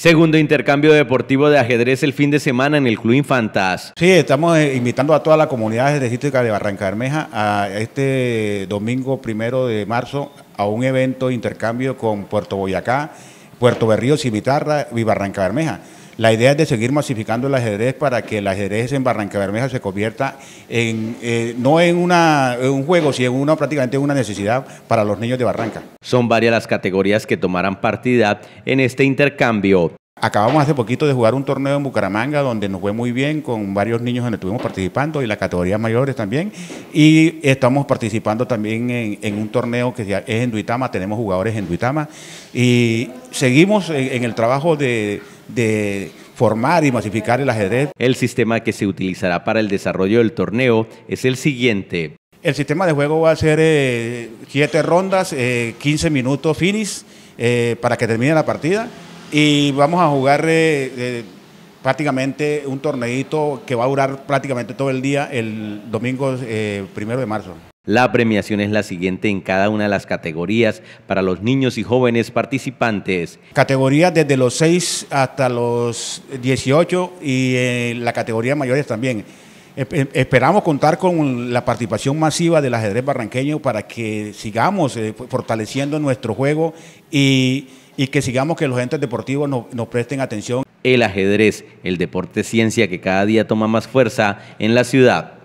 Segundo intercambio deportivo de ajedrez el fin de semana en el Club Infantas. Sí, estamos eh, invitando a toda la comunidad ajedrezística de Barranca Bermeja a este domingo primero de marzo a un evento de intercambio con Puerto Boyacá, Puerto Berrío, Cimitarra y Barranca Bermeja. La idea es de seguir masificando el ajedrez para que el ajedrez en Barranca Bermeja se convierta en, eh, no en, una, un juego, sino en una, prácticamente una necesidad para los niños de Barranca. Son varias las categorías que tomarán partida en este intercambio. Acabamos hace poquito de jugar un torneo en Bucaramanga donde nos fue muy bien con varios niños donde estuvimos participando y las categorías mayores también. Y estamos participando también en, un torneo que es en Duitama, tenemos jugadores en Duitama. Y seguimos en, el trabajo de, formar y masificar el ajedrez. El sistema que se utilizará para el desarrollo del torneo es el siguiente. El sistema de juego va a ser eh, siete rondas, 15 eh, minutos finis eh, para que termine la partida y vamos a jugar eh, eh, prácticamente un torneito que va a durar prácticamente todo el día el domingo 1 eh, primero de marzo. La premiación es la siguiente en cada una de las categorías para los niños y jóvenes participantes. Categorías desde los 6 hasta los 18 y la categoría mayores también. Esperamos contar con la participación masiva del ajedrez barranqueño para que sigamos fortaleciendo nuestro juego y y que sigamos que los entes deportivos nos, nos presten atención. El ajedrez, el deporte ciencia que cada día toma más fuerza en la ciudad.